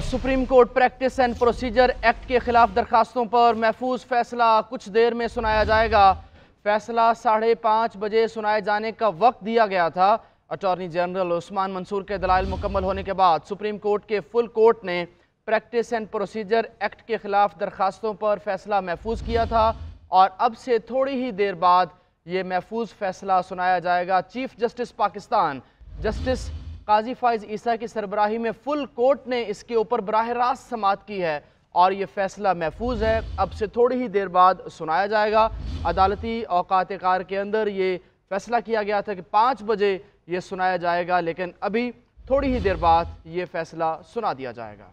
supreme court practice and procedure act के खिलाफ दरखास्तों पर महफूज फैसला कुछ देर में सुनाया जाएगा फैसला साढ़े पाँच बजे सुनाए जाने का वक्त दिया गया था अटॉर्नी जनरल उस्मान मंसूर के दलाल मुकम्मल होने के बाद सुप्रीम कोर्ट के फुल कोर्ट ने प्रैक्टिस एंड प्रोसीजर एक्ट के खिलाफ दरखास्तों पर फैसला महफूज किया था और अब से थोड़ी ही देर बाद ये महफूज फैसला सुनाया जाएगा chief justice Pakistan justice Qazi Faez Isa की सरबराही में फुल कोर्ट ने इसके ऊपर बरह रास्त समात की है और ये फैसला महफूज है अब से थोड़ी ही देर बाद सुनाया जाएगा अदालती अवकात कार के अंदर ये फैसला किया गया था कि पाँच बजे ये सुनाया जाएगा लेकिन अभी थोड़ी ही देर बाद ये फैसला सुना दिया जाएगा